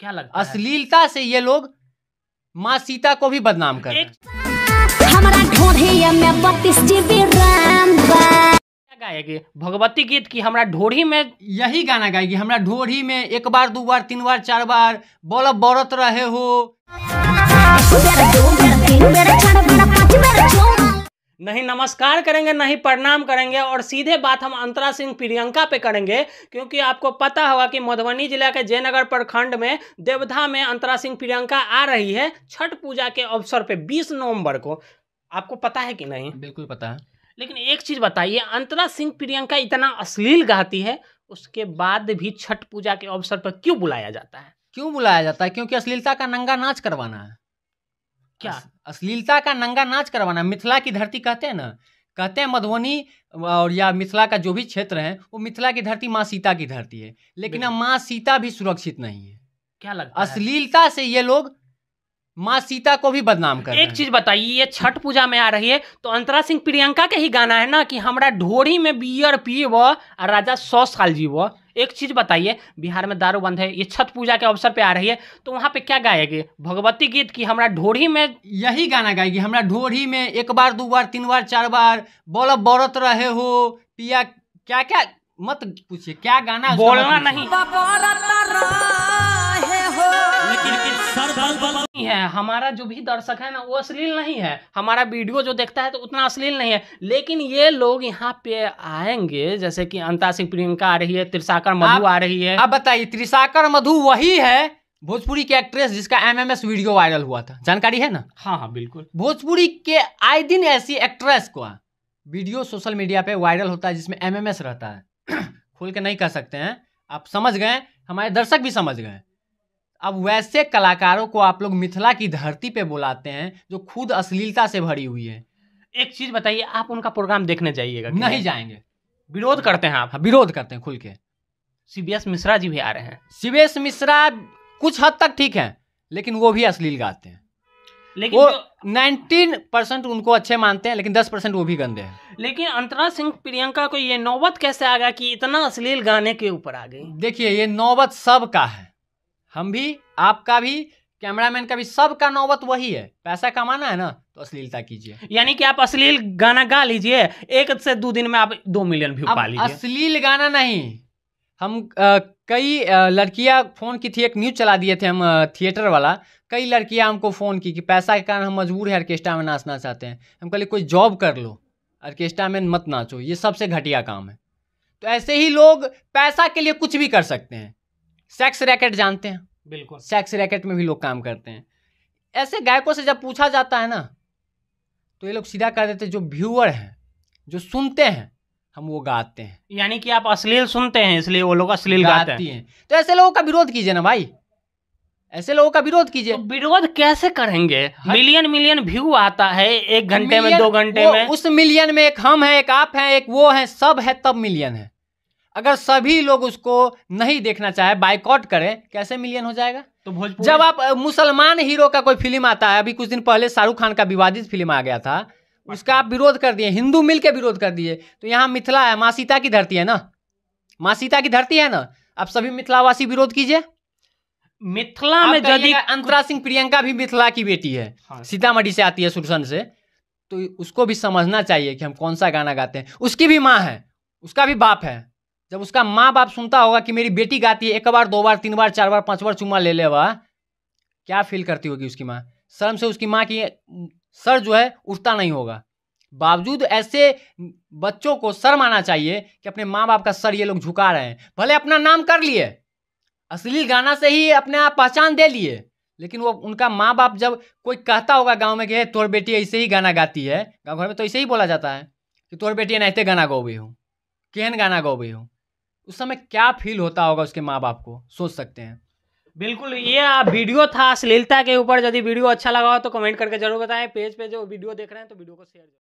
क्या लगता अश्लीलता से ये लोग माँ सीता को भी बदनाम कर रहे गाएगी भगवती गीत की हमारा ढोरी में यही गाना गाएगी हमारा ढोरी में एक बार दो बार तीन बार चार बार बोल बरत रहे हो नहीं नमस्कार करेंगे नहीं प्रणाम करेंगे और सीधे बात हम अंतरा सिंह प्रियंका पे करेंगे क्योंकि आपको पता होगा कि मधुबनी जिला के जयनगर प्रखंड में देवधा में अंतरा सिंह प्रियंका आ रही है छठ पूजा के अवसर पे 20 नवंबर को आपको पता है कि नहीं बिल्कुल पता है लेकिन एक चीज़ बताइए अंतरा सिंह प्रियंका इतना अश्लील गाती है उसके बाद भी छठ पूजा के अवसर पर क्यों बुलाया जाता है क्यों बुलाया जाता है क्योंकि अश्लीलता का नंगा नाच करवाना है क्या अश्लीलता का नंगा नाच करवाना मिथिला की धरती कहते हैं ना कहते हैं मधुबनी और या मिथिला का जो भी क्षेत्र है वो मिथिला की धरती माँ सीता की धरती है लेकिन अब माँ सीता भी सुरक्षित नहीं है क्या लगता है अश्लीलता से ये लोग माँ सीता को भी बदनाम कर एक चीज बताइए ये छठ पूजा में आ रही है तो अंतरा सिंह प्रियंका का ही गाना है ना कि हमारा ढोरी में बियर पी व राजा सौ साल जीव एक चीज बताइए बिहार में दारू बंद है ये छठ पूजा के अवसर पे आ रही है तो वहाँ पे क्या गाएगी भगवती गीत की हमारा ढोरी में यही गाना गाएगी हमारा ढोरी में एक बार दो बार तीन बार चार बार बोल बरत रहे हो पिया क्या क्या मत पूछिए क्या गाना बोलना नहीं लेकिन नहीं है हमारा जो भी दर्शक है ना वो अश्लील नहीं है हमारा वीडियो जो देखता है तो उतना अश्लील नहीं है लेकिन ये लोग यहाँ पे आएंगे जैसे कि अंता सिंह प्रियंका आ रही है त्रिशाकर मधु आ रही है अब बताइए त्रिशाकर मधु वही है भोजपुरी की एक्ट्रेस जिसका एमएमएस वीडियो वायरल हुआ था जानकारी है ना हाँ हाँ बिल्कुल भोजपुरी के आए दिन ऐसी एक्ट्रेस को वीडियो सोशल मीडिया पे वायरल होता है जिसमें एमएमएस रहता है खोल के नहीं कह सकते हैं आप समझ गए हमारे दर्शक भी समझ गए अब वैसे कलाकारों को आप लोग मिथिला की धरती पे बुलाते हैं जो खुद अश्लीलता से भरी हुई है एक चीज बताइए आप उनका प्रोग्राम देखने जाइएगा नहीं जाएंगे विरोध करते हैं आप हाँ, विरोध करते हैं खुल के सीबीएस मिश्रा जी भी आ रहे हैं सीबीएस मिश्रा कुछ हद तक ठीक है लेकिन वो भी अश्लील गाते हैं लेकिन वो नाइनटीन परसेंट उनको अच्छे मानते हैं लेकिन दस परसेंट वो भी गंदे हैं लेकिन अंतरा सिंह प्रियंका को ये नौबत कैसे आ गया कि इतना अश्लील गाने के ऊपर आ गई देखिए ये नौबत सब का है हम भी आपका भी कैमरामैन का भी सबका नौबत वही है पैसा कमाना है ना तो अश्लीलता कीजिए यानी कि आप अश्लील गाना गा लीजिए एक से दो दिन में आप दो मिलियन व्यू पा लीजिए अश्लील गाना नहीं हम आ, कई लड़कियां फ़ोन की थी एक न्यूज चला दिए थे हम थिएटर वाला कई लड़कियां हमको फ़ोन की कि पैसा के कारण हम मजबूर है ऑर्केस्ट्रा में नाचना चाहते हैं हम कहे कोई जॉब कर लो ऑर्केस्ट्रा में मत नाचो ये सबसे घटिया काम है तो ऐसे ही लोग पैसा के लिए कुछ भी कर सकते हैं सेक्स रैकेट जानते हैं बिल्कुल सेक्स रैकेट में भी लोग काम करते हैं ऐसे गायकों से जब पूछा जाता है ना तो ये लोग सीधा कह देते जो व्यूअर हैं जो सुनते हैं हम वो गाते हैं यानी कि आप अश्लील सुनते हैं इसलिए वो लोग अश्लील गाते हैं।, हैं तो ऐसे लोगों का विरोध कीजिए ना भाई ऐसे लोगों का विरोध कीजिए तो विरोध कैसे करेंगे मिलियन मिलियन व्यू आता है एक घंटे में दो घंटे में उस मिलियन में एक हम है एक आप है एक वो है सब है तब मिलियन है अगर सभी लोग उसको नहीं देखना चाहे बाइकआउट करें कैसे मिलियन हो जाएगा तो भोजपुरी जब आप मुसलमान हीरो का कोई फिल्म आता है अभी कुछ दिन पहले शाहरुख खान का विवादित फिल्म आ गया था उसका आप विरोध कर दिए हिंदू मिल के विरोध कर दिए तो यहाँ मिथिला है माँ सीता की धरती है ना माँ सीता की धरती है ना आप सभी मिथिलावासी विरोध कीजिए मिथिला में यदि अंतरा सिंह प्रियंका भी मिथिला की बेटी है हाँ। सीतामढ़ी से आती है सुरसन से तो उसको भी समझना चाहिए कि हम कौन सा गाना गाते हैं उसकी भी माँ है उसका भी बाप है जब उसका माँ बाप सुनता होगा कि मेरी बेटी गाती है एक बार दो बार तीन बार चार बार पाँच बार चुम्मा ले लेवा हाँ। क्या फील करती होगी उसकी माँ शर्म से उसकी माँ की सर जो है उठता नहीं होगा बावजूद ऐसे बच्चों को शर्म आना चाहिए कि अपने माँ बाप का सर ये लोग झुका रहे हैं भले अपना नाम कर लिए असली गाना से ही अपने आप पहचान दे लिए लेकिन वो उनका माँ बाप जब कोई कहता होगा गांव में कि तोर बेटी ऐसे ही गाना गाती है गाँव घर में तो ऐसे ही बोला जाता है कि तोर बेटी नहते गाना भी हूँ केहन गाना भी हूँ उस समय क्या फील होता होगा उसके माँ बाप को सोच सकते हैं बिल्कुल ये वीडियो था अश्लीलता के ऊपर यदि वीडियो अच्छा लगा हो तो कमेंट करके जरूर बताएं पेज पे जो वीडियो देख रहे हैं तो वीडियो को शेयर